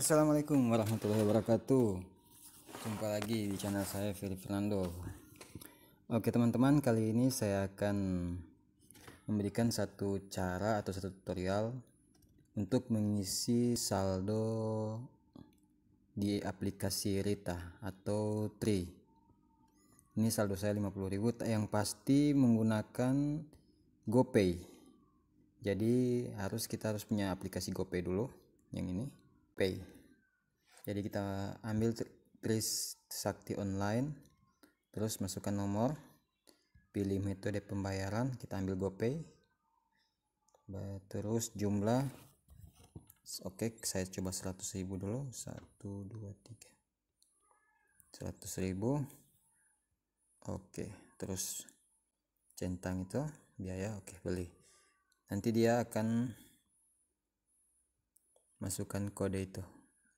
Assalamualaikum warahmatullahi wabarakatuh Jumpa lagi di channel saya Philip Fernando Oke teman-teman kali ini saya akan memberikan satu cara atau satu tutorial Untuk mengisi saldo di aplikasi Rita atau Tri Ini saldo saya ribu, yang pasti menggunakan GoPay Jadi harus kita harus punya aplikasi GoPay dulu yang ini pay jadi kita ambil Sakti online terus masukkan nomor pilih metode pembayaran kita ambil GoPay terus jumlah oke saya coba 100.000 dulu 1 2 3 100.000 oke terus centang itu biaya oke beli nanti dia akan masukkan kode itu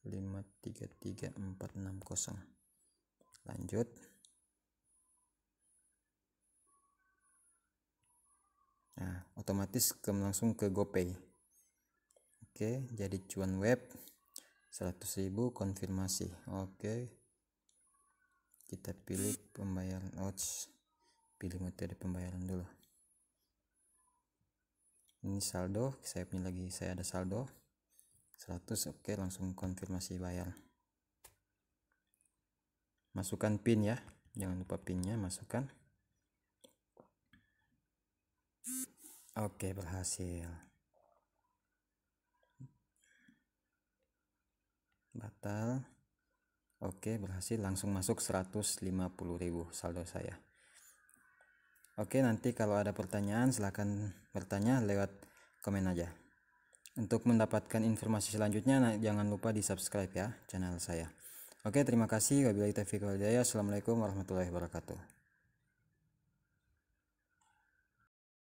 533460 lanjut nah otomatis ke langsung ke GoPay oke jadi cuan web 100.000 konfirmasi oke kita pilih pembayaran odds pilih metode pembayaran dulu ini saldo saya punya lagi saya ada saldo 100 oke langsung konfirmasi bayar masukkan pin ya jangan lupa pinnya masukkan oke berhasil batal oke berhasil langsung masuk 150.000 saldo saya oke nanti kalau ada pertanyaan silahkan bertanya lewat komen aja untuk mendapatkan informasi selanjutnya, nah, jangan lupa di subscribe ya channel saya. Oke, terima kasih. Wabillahi taufiq wal hidayah. Assalamualaikum warahmatullahi wabarakatuh.